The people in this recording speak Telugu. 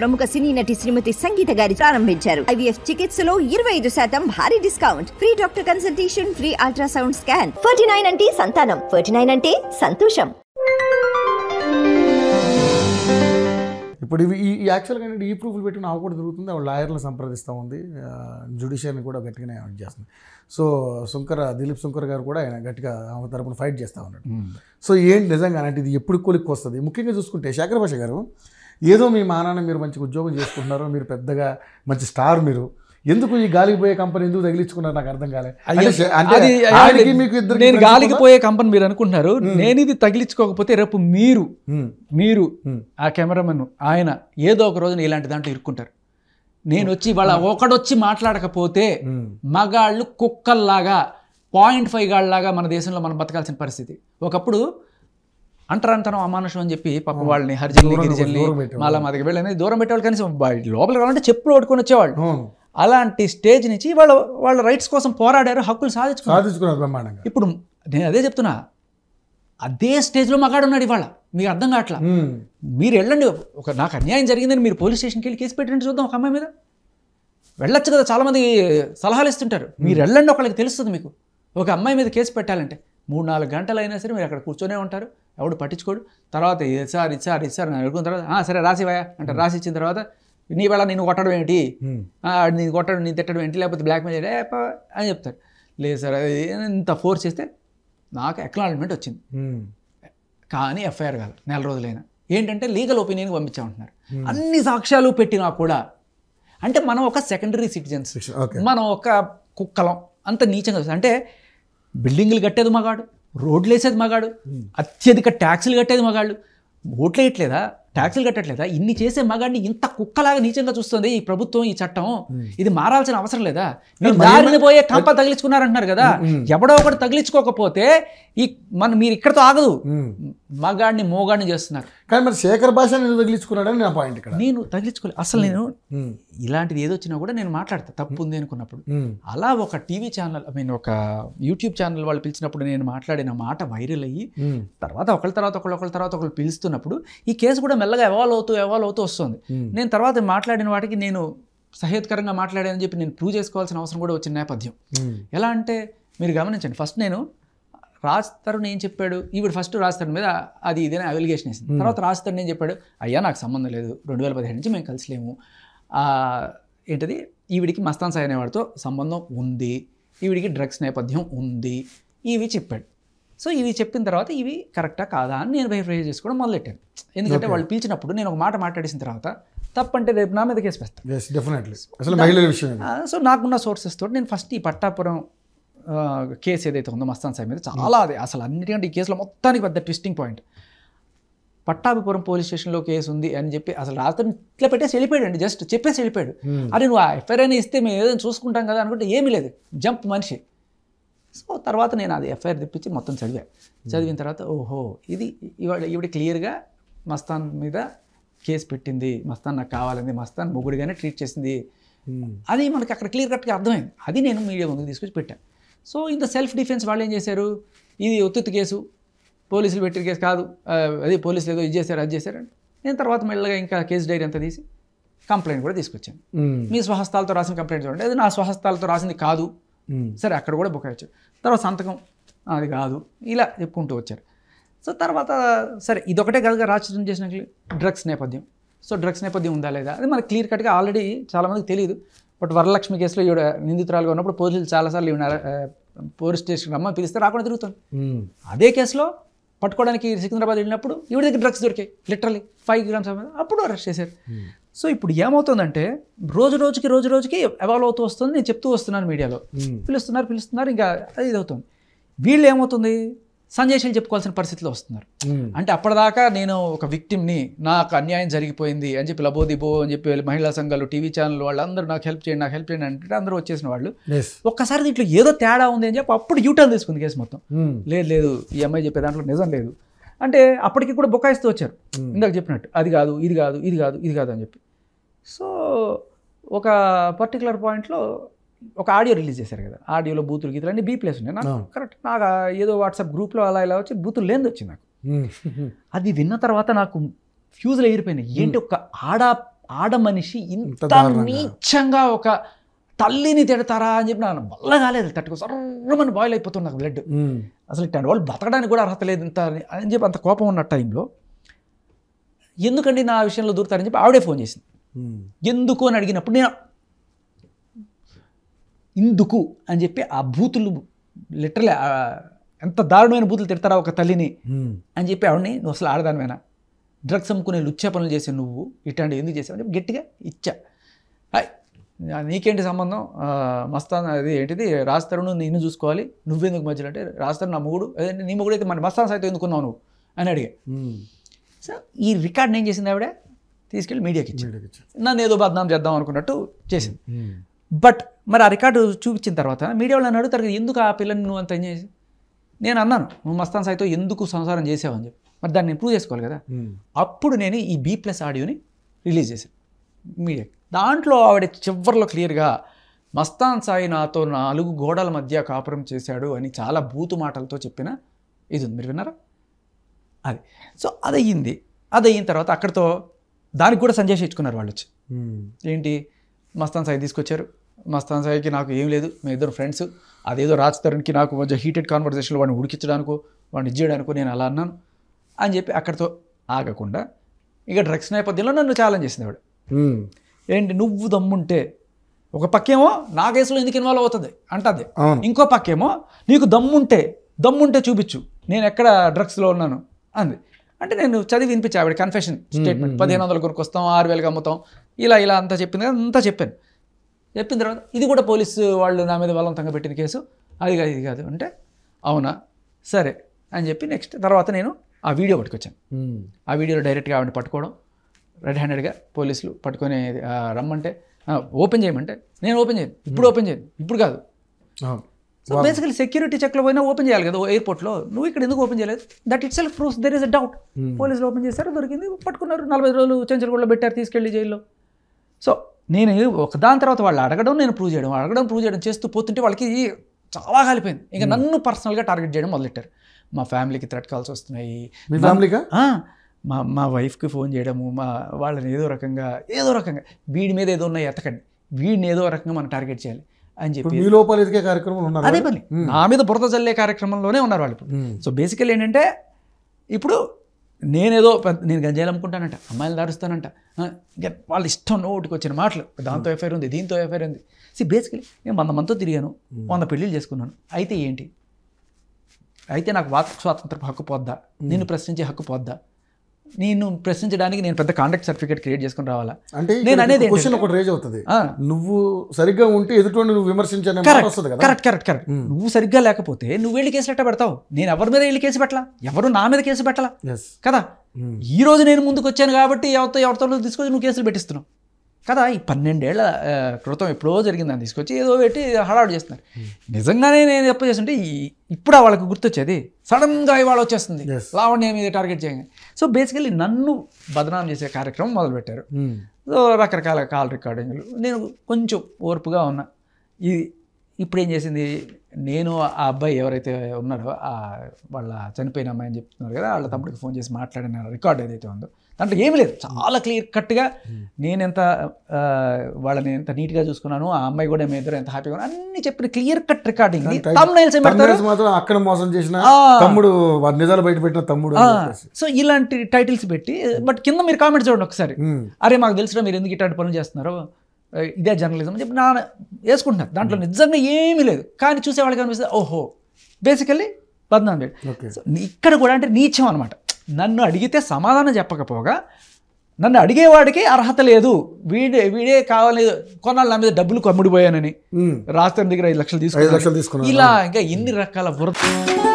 ప్రముఖ సినీ నటి శ్రీమతి సంగీత గారి ప్రారంభించారు ఐవీఎఫ్ చికిత్సలో ఇరవై ఐదు శాతం భారీ discount free doctor consultation free ultrasound scan forty nine అంటే సంతానం ఫార్టీ నైన్ అంటే సంతోషం ఇప్పుడు ఇవి ఈ యాక్చువల్గా ఏంటంటే ఈ ప్రూఫ్లు పెట్టి నాకు కూడా దొరుకుతుంది ఆవిడ లాయర్లు సంప్రదిస్తూ ఉంది జ్యుడిషియర్ని కూడా గట్టిగానే అవుట్ చేస్తుంది సో శంకర్ దిలీప్ శంకర్ గారు కూడా ఆయన గట్టిగా ఆమె తరపున ఫైట్ చేస్తూ ఉన్నాడు hmm. సో ఏంటి నిజంగా అంటే ఇది ఎప్పుడు కొలిక్కి వస్తుంది ముఖ్యంగా చూసుకుంటే శేఖర్ భాష గారు ఏదో మీ నాన్న మీరు మంచి ఉద్యోగం చేసుకుంటున్నారు మీరు పెద్దగా మంచి స్టార్ మీరు ఎందుకు ఈ గాలికి పోయే కంపెనీ ఎందుకు తగిలించుకున్నారు నాకు అర్థం కాలేదు మీకు ఇద్దరు నేను గాలికి పోయే కంపెనీ మీరు అనుకుంటున్నారు నేను ఇది తగిలించుకోకపోతే రేపు మీరు మీరు ఆ కెమెరామెన్ ఆయన ఏదో ఒక రోజున ఇలాంటి దాంట్లో ఇరుక్కుంటారు నేను వచ్చి వాళ్ళ ఒకడొచ్చి మాట్లాడకపోతే మగాళ్ళు కుక్కల్లాగా పాయింట్ ఫైవ్ గాళ్ళలాగా మన దేశంలో మనం బతకాల్సిన పరిస్థితి ఒకప్పుడు అంటరాంతనం అమానుషం అని చెప్పి పాప వాళ్ళని హరిజల్ని గిరిజల్ని మళ్ళీ మా దగ్గర వెళ్ళని దూరం పెట్టేవాళ్ళు కనీసం లోపలికి రావాలంటే చెప్పులు పట్టుకొని వచ్చేవాళ్ళు అలాంటి స్టేజ్ నుంచి వాళ్ళ వాళ్ళ రైట్స్ కోసం పోరాడారు హక్కులు సాధించుకున్నారు ఇప్పుడు నేను అదే చెప్తున్నా అదే స్టేజ్లో మగాడు ఉన్నాడు ఇవాళ మీకు అర్థం కావట్లా మీరు వెళ్ళండి ఒక నాకు అన్యాయం జరిగిందని మీరు పోలీస్ స్టేషన్కి వెళ్ళి కేసు పెట్టండి చూద్దాం ఒక అమ్మాయి మీద వెళ్ళొచ్చు కదా చాలామంది సలహాలు ఇస్తుంటారు మీరు వెళ్ళండి ఒకళ్ళకి తెలుస్తుంది మీకు ఒక అమ్మాయి మీద కేసు పెట్టాలంటే మూడు నాలుగు గంటలు అయినా సరే మీరు అక్కడ కూర్చొనే ఉంటారు ఎవడు పట్టించుకోడు తర్వాత సార్ ఇచ్చారు ఇచ్చారు నేను అడుగుకున్న తర్వాత సరే రాసివయా అంటే రాసి ఇచ్చిన తర్వాత నీ వేళ నేను కొట్టడం ఏంటి నేను కొట్టడం నేను తిట్టడం ఏంటి లేకపోతే బ్లాక్మెయిల్ చేయడం అని చెప్తారు లేదు సార్ ఇంత ఫోర్స్ చేస్తే నాకు ఎక్నాలజ్మెంట్ వచ్చింది కానీ ఎఫ్ఐఆర్ కాదు నెల రోజులైనా ఏంటంటే లీగల్ ఒపీనియన్కి పంపించామంటున్నారు అన్ని సాక్ష్యాలు పెట్టినా కూడా అంటే మనం ఒక సెకండరీ సిటిజన్స్ మనం ఒక కుక్కలం అంత నీచంగా అంటే బిల్డింగ్లు కట్టేది మగాడు రోడ్లు వేసేది మగాడు అత్యధిక ట్యాక్సులు కట్టేది మగాళ్ళు ఓట్లు వేయట్లేదా ట్యాక్సులు కట్టట్లేదా ఇన్ని చేసే మగాడిని ఇంత కుక్కలాగా నీచంగా చూస్తుంది ఈ ప్రభుత్వం ఈ చట్టం ఇది మారాల్సిన అవసరం లేదా మీరు దారిని పోయే కంప తగిలించుకున్నారంటున్నారు కదా ఎవడో ఒకటి తగిలించుకోకపోతే ఈ మన మీరు ఇక్కడతో ఆగదు మగాడిని మోగాడిని చేస్తున్నారు కానీ మరి శేఖర్ భాష నేను తగిలించుకున్నాడని నా పాయింట్ ఇక్కడ నేను తగిలించుకోలే అసలు hmm. నేను hmm. ఇలాంటిది ఏదో వచ్చినా కూడా నేను మాట్లాడతా తప్పు ఉంది అనుకున్నప్పుడు hmm. అలా ఒక టీవీ ఛానల్ ఐ మీన్ ఒక యూట్యూబ్ ఛానల్ వాళ్ళు పిలిచినప్పుడు నేను మాట్లాడిన మాట వైరల్ అయ్యి తర్వాత ఒకళ్ళ తర్వాత ఒకళ్ళు ఒకళ్ళ తర్వాత ఒకళ్ళు పిలుస్తున్నప్పుడు ఈ కేసు కూడా మెల్లగా ఎవాల్వ్ అవుతూ ఎవాల్వ్ అవుతూ వస్తుంది నేను తర్వాత మాట్లాడిన వాటికి నేను సహేతకరంగా మాట్లాడానని చెప్పి నేను ప్రూవ్ చేసుకోవాల్సిన అవసరం కూడా వచ్చిన నేపథ్యం ఎలా అంటే మీరు గమనించండి ఫస్ట్ నేను రాజ్ తరుణ్ ఏం చెప్పాడు ఈవిడ ఫస్ట్ రాజ్ తరుణ్ మీద అది ఇదేనా అవెలిగేషన్ వేసింది తర్వాత రాజ్ తరుణ్ ఏం చెప్పాడు అయ్యా నాకు సంబంధం లేదు రెండు వేల పదిహేడు నుంచి మేము కలిసిలేము ఏంటది ఈవిడికి మస్తాన్ సాయి అనేవాడితో సంబంధం ఉంది ఈవిడికి డ్రగ్స్ నేపథ్యం ఉంది ఇవి చెప్పాడు సో ఇవి చెప్పిన తర్వాత ఇవి కరెక్టా కాదా అని నేను వెరిఫై చేసుకోవడం మొదలెట్టాను ఎందుకంటే వాళ్ళు పిలిచినప్పుడు నేను ఒక మాట మాట్లాడేసిన తర్వాత తప్పంటే రేపు నా మీద కేసు వేస్తాను సో నాకున్న సోర్సెస్ తోటి నేను ఫస్ట్ ఈ పట్టాపురం కేసు ఏదైతే ఉందో మస్తాన్ సాయి మీద చాలా అదే అసలు అన్నిటికంటే ఈ కేసులో మొత్తానికి పెద్ద ట్విస్టింగ్ పాయింట్ పట్టాభిపురం పోలీస్ స్టేషన్లో కేసు ఉంది అని చెప్పి అసలు రాత్రి ఇట్లా పెట్టేసి అండి జస్ట్ చెప్పేసి వెళ్ళిపోయాడు అరే నువ్వు ఆ ఎఫ్ఐఆర్ ఇస్తే మేము ఏదైనా చూసుకుంటాం కదా అనుకుంటే ఏమీ లేదు జంప్ మనిషి సో తర్వాత నేను అది ఎఫ్ఐఆర్ తెప్పించి మొత్తం చదివా చదివిన తర్వాత ఓహో ఇది ఇవాళ ఈవిడ క్లియర్గా మస్తాన్ మీద కేసు పెట్టింది మస్తాన్ నాకు కావాలని మస్తాన్ మొగుడిగానే ట్రీట్ చేసింది అది మనకి అక్కడ క్లియర్ కట్గా అర్థమైంది అది నేను మీడియా ముందుకు తీసుకొచ్చి పెట్టాను సో ఇంత సెల్ఫ్ డిఫెన్స్ వాళ్ళు ఏం చేశారు ఇది ఒత్తిడి కేసు పోలీసులు పెట్టిన కేసు కాదు అదే పోలీసులు ఏదో ఇది చేశారు అది చేశారు నేను తర్వాత మెల్లగా ఇంకా కేసు డైరీ అంతా తీసి కంప్లైంట్ కూడా తీసుకొచ్చాను మీ స్వహస్తాలతో రాసిన కంప్లైంట్ చూడండి అది నా స్వహస్తాలతో రాసింది కాదు సరే అక్కడ కూడా బుక్ బుకాయొచ్చు తర్వాత సంతకం అది కాదు ఇలా చెప్పుకుంటూ వచ్చారు సో తర్వాత సరే ఇదొకటే కదా రాచరికం చేసినట్లు డ్రగ్స్ నేపథ్యం సో డ్రగ్స్ నేపథ్యం ఉందా లేదా అది మనకు క్లియర్ కట్గా ఆల్రెడీ చాలామందికి తెలియదు బట్ వరలక్ష్మి కేసులో ఈవిడ నిందితురాలుగా ఉన్నప్పుడు పోలీసులు చాలాసార్లు ఈవిడ పోలీస్ స్టేషన్ అమ్మ పిలిస్తే రాకుండా తిరుగుతుంది అదే కేసులో పట్టుకోవడానికి సికింద్రాబాద్ వెళ్ళినప్పుడు ఈవిడ దగ్గర డ్రగ్స్ దొరికాయి లిటరలీ ఫైవ్ గ్రామ్స్ అప్పుడు అరెస్ట్ చేశారు సో ఇప్పుడు ఏమవుతుందంటే రోజు రోజుకి రోజు రోజుకి ఎవాల్వ్ అవుతూ వస్తుంది నేను చెప్తూ వస్తున్నాను మీడియాలో పిలుస్తున్నారు పిలుస్తున్నారు ఇంకా ఇది అవుతుంది వీళ్ళు ఏమవుతుంది సందేశాలు చెప్పుకోవాల్సిన పరిస్థితిలో వస్తున్నారు అంటే అప్పటిదాకా నేను ఒక విక్టిమ్ని నాకు అన్యాయం జరిగిపోయింది అని చెప్పి లబోదిబో అని చెప్పి మహిళా సంఘాలు టీవీ ఛానల్ వాళ్ళు అందరూ నాకు హెల్ప్ చేయండి నాకు హెల్ప్ చేయండి అంటే అందరూ వచ్చేసిన వాళ్ళు ఒక్కసారి దీంట్లో ఏదో తేడా ఉంది అని చెప్పి అప్పుడు యూటర్న్ తీసుకుంది కేసు మొత్తం లేదు లేదు ఈ అమ్మాయి చెప్పే దాంట్లో నిజం లేదు అంటే అప్పటికి కూడా బొకాయిస్తూ వచ్చారు ఇందాక చెప్పినట్టు అది కాదు ఇది కాదు ఇది కాదు ఇది కాదు అని చెప్పి సో ఒక పర్టికులర్ పాయింట్లో ఒక ఆడియో రిలీజ్ చేశారు కదా ఆడియోలో బూతులు గీతులు అన్ని బీ ప్లేస్ ఉన్నాయి నాకు కరెక్ట్ నాకు ఏదో వాట్సాప్ గ్రూప్లో అలా ఇలా వచ్చి బూతులు లేనిది వచ్చింది నాకు అది విన్న తర్వాత నాకు ఫ్యూజులు ఎగిరిపోయినాయి ఏంటి ఒక ఆడ ఆడ మనిషి ఇంత నీచంగా ఒక తల్లిని తిడతారా అని చెప్పి నాకు మళ్ళా కాలేదు తట్టుకో సర్రమని బాయిల్ అయిపోతుంది నాకు బ్లడ్ అసలు ఇట్లాంటి వాళ్ళు బతకడానికి కూడా అర్హత లేదు ఇంత అని చెప్పి అంత కోపం ఉన్న టైంలో ఎందుకండి నా విషయంలో దూరుతారని చెప్పి ఆవిడే ఫోన్ చేసింది ఎందుకు అని అడిగినప్పుడు నేను ఇందుకు అని చెప్పి ఆ బూతులు లిటరలీ ఎంత దారుణమైన బూతులు తిడతారా ఒక తల్లిని అని చెప్పి ఆవిడని నువ్వు అసలు ఆడదానివేనా డ్రగ్స్ అమ్ముకునే లుచ్చ పనులు చేసావు నువ్వు ఇట్లాంటి ఎందుకు చేసావు అని చెప్పి గట్టిగా ఇచ్చా నీకేంటి సంబంధం మస్తాన్ అది ఏంటిది రాస్తారును నిన్ను చూసుకోవాలి నువ్వెందుకు మధ్యలో అంటే రాస్తారు నా మొగుడు అదే నీ మొగుడు అయితే మన మస్తాన్ సైతం ఎందుకున్నావు నువ్వు అని అడిగా సో ఈ రికార్డ్ ఏం చేసింది ఆవిడ తీసుకెళ్ళి మీడియాకి ఇచ్చి నన్ను ఏదో బద్నాం చేద్దాం అనుకున్నట్టు చేసింది బట్ మరి ఆ రికార్డు చూపించిన తర్వాత మీడియా వాళ్ళని అడుగుతారు కదా ఎందుకు ఆ పిల్లల్ని నువ్వు అంత చేసి నేను అన్నాను నువ్వు మస్తాన్ సాయితో ఎందుకు సంసారం చేసావని చెప్పి మరి దాన్ని ప్రూవ్ చేసుకోవాలి కదా అప్పుడు నేను ఈ బీ ప్లస్ ఆడియోని రిలీజ్ చేశాను మీడియా దాంట్లో ఆవిడ చివరిలో క్లియర్గా మస్తాన్ సాయి నాతో నాలుగు గోడల మధ్య కాపురం చేశాడు అని చాలా బూతు మాటలతో చెప్పిన ఇది ఉంది మీరు విన్నారా అది సో అదయ్యింది అదయిన తర్వాత అక్కడితో దానికి కూడా సంజయ్ ఇచ్చుకున్నారు వాళ్ళు వచ్చి ఏంటి మస్తాన్ సాయి తీసుకొచ్చారు స్థాన సాయికి నాకు ఏం లేదు మేము ఇద్దరు ఫ్రెండ్స్ అదేదో రాజ్ తరుణ్కి నాకు కొంచెం హీటెడ్ కాన్వర్జేషన్లో వాడిని ఉడికించడానికో వాడిని ఇచ్చేయడానికో నేను అలా అన్నాను అని చెప్పి అక్కడితో ఆగకుండా ఇక డ్రగ్స్ నేపథ్యంలో నన్ను ఛాలెంజ్ చేసింది ఆవిడ ఏంటి నువ్వు దమ్ముంటే ఒక పక్కేమో నా కేసులో ఎందుకు ఇన్వాల్వ్ అవుతుంది అంటది ఇంకో పక్కేమో నీకు దమ్ముంటే దమ్ముంటే చూపించు నేను ఎక్కడ డ్రగ్స్లో ఉన్నాను అంది అంటే నేను చదివి వినిపించా ఆవిడ కన్ఫెషన్ స్టేట్మెంట్ పదిహేను వందల కొరకు వస్తాం ఆరు వేలకు అమ్ముతాం ఇలా ఇలా అంతా చెప్పింది అంతా చెప్పాను చెప్పిన తర్వాత ఇది కూడా పోలీసు వాళ్ళు నా మీద బలవంతంగా పెట్టిన కేసు అది కాదు ఇది కాదు అంటే అవునా సరే అని చెప్పి నెక్స్ట్ తర్వాత నేను ఆ వీడియో పట్టుకొచ్చాను ఆ వీడియోలో డైరెక్ట్గా ఆవిడని పట్టుకోవడం రెడ్ హ్యాండెడ్గా పోలీసులు పట్టుకొని రమ్మంటే ఓపెన్ చేయమంటే నేను ఓపెన్ చేయను ఇప్పుడు ఓపెన్ చేయను ఇప్పుడు కాదు బేసికలీ సెక్యూరిటీ చెక్లో పోయినా ఓపెన్ చేయాలి కదా ఎయిర్పోర్ట్లో నువ్వు ఇక్కడ ఎందుకు ఓపెన్ చేయలేదు that itself proof there is a doubt పోలీసులు ఓపెన్ చేశారు దొరికింది పట్టుకున్నారు నలభై రోజులు కూడా పెట్టారు తీసుకెళ్ళి జైల్లో సో నేను ఒకదాని తర్వాత వాళ్ళు అడగడం నేను ప్రూవ్ చేయడం అడగడం ప్రూవ్ చేయడం చేస్తూ పోతుంటే వాళ్ళకి చాలా కాలిపోయింది ఇంకా నన్ను పర్సనల్గా టార్గెట్ చేయడం మొదలెట్టారు మా ఫ్యామిలీకి థ్రెట్ కాల్స్ వస్తున్నాయి మీ ఫ్యామిలీగా మా మా వైఫ్కి ఫోన్ చేయడము మా వాళ్ళని ఏదో రకంగా ఏదో రకంగా వీడి మీద ఏదో ఉన్నాయి ఎతకండి వీడిని ఏదో రకంగా మనం టార్గెట్ చేయాలి అని చెప్పి మీ లోపల ఎదిగే కార్యక్రమం ఉన్నారు అదే పని నా మీద బురద చల్లే కార్యక్రమంలోనే ఉన్నారు వాళ్ళు సో బేసికల్ ఏంటంటే ఇప్పుడు నేనేదో నేను గంజాయిలు అమ్ముకుంటానంట అమ్మాయిలు దారుస్తానంట వాళ్ళ ఇష్టం నోటికి వచ్చిన మాటలు దాంతో hmm. ఎఫ్ఐఆర్ ఉంది దీంతో ఎఫ్ఐఆర్ ఉంది సి బేసికలీ నేను వంద మందితో తిరిగాను hmm. వంద పెళ్ళిళ్ళు చేసుకున్నాను అయితే ఏంటి అయితే నాకు వాక్ స్వాతంత్ర హక్కు పోద్దా hmm. నేను ప్రశ్నించే హక్కు పోద్దా నేను ప్రశ్నించడానికి నేను పెద్ద కాంటాక్ట్ సర్టిఫికేట్ క్రియేట్ చేసుకుని రావాలా అంటే నేను అనేది క్వశ్చన్ ఒకటి రేజ్ అవుతుంది నువ్వు సరిగ్గా ఉంటే ఎదుటి నువ్వు విమర్శించాను కరెక్ట్ కరెక్ట్ కరెక్ట్ నువ్వు సరిగ్గా లేకపోతే నువ్వు వెళ్ళి కేసు ఎట్ట పెడతావు నేను ఎవరి మీద వెళ్ళి కేసు పెట్టలా ఎవరు నా మీద కేసు పెట్టలా కదా hmm. ఈ రోజు నేను ముందుకు వచ్చాను కాబట్టి ఎవరితో ఎవరితో తీసుకొచ్చి నువ్వు కేసులు పెట్టిస్తున్నావు కదా ఈ పన్నెండేళ్ల క్రితం ఎప్పుడో జరిగిందని తీసుకొచ్చి ఏదో పెట్టి హడావుడు చేస్తున్నారు నిజంగానే నేను తప్ప చేస్తుంటే ఇప్పుడు వాళ్ళకి గుర్తొచ్చేది సడన్గా ఇవాళ వచ్చేస్తుంది లావణ్య మీద టార్గెట్ చేయండి సో బేసికలీ నన్ను బదనాం చేసే కార్యక్రమం మొదలుపెట్టారు hmm. సో రకరకాల కాల్ రికార్డింగ్లు నేను కొంచెం ఓర్పుగా ఉన్నా ఇది ఇప్పుడు ఏం చేసింది నేను ఆ అబ్బాయి ఎవరైతే ఉన్నాడో వాళ్ళ చనిపోయిన అమ్మాయి అని చెప్తున్నారు కదా వాళ్ళ తమ్ముడికి ఫోన్ చేసి మాట్లాడిన రికార్డ్ ఏదైతే ఉందో దాంట్లో ఏమీ లేదు చాలా క్లియర్ కట్గా నేనెంత వాళ్ళని ఎంత నీట్గా చూసుకున్నాను ఆ అమ్మాయి కూడా మీ ఇద్దరు ఎంత హ్యాపీగా అన్ని చెప్పిన క్లియర్ కట్ రికార్డింగ్ మాత్రం అక్కడ మోసం చేసిన తమ్ముడు నిజాలు బయట పెట్టిన తమ్ముడు సో ఇలాంటి టైటిల్స్ పెట్టి బట్ hmm. కింద మీరు కామెంట్ చూడండి ఒకసారి hmm. అరే మాకు తెలిసిన మీరు ఎందుకు ఇట్లాంటి పనులు చేస్తున్నారు ఇదే జర్నలిజం అని చెప్పి నా వేసుకుంటున్నారు దాంట్లో hmm. నిజంగా ఏమీ లేదు కానీ చూసేవాళ్ళకి అనిపిస్తుంది ఓహో బేసికల్లీ బద్నాం హండ్రెడ్ ఇక్కడ కూడా అంటే నీచం అనమాట నన్ను అడిగితే సమాధానం చెప్పకపోగా నన్ను అడిగేవాడికి అర్హత లేదు వీడే వీడే కావాలి కొన్నాళ్ళు నా మీద డబ్బులు కమ్ముడిపోయానని hmm. రాష్ట్రం దగ్గర ఐదు లక్షలు తీసుకుని ఇలా ఇంకా ఎన్ని రకాల వృత్తి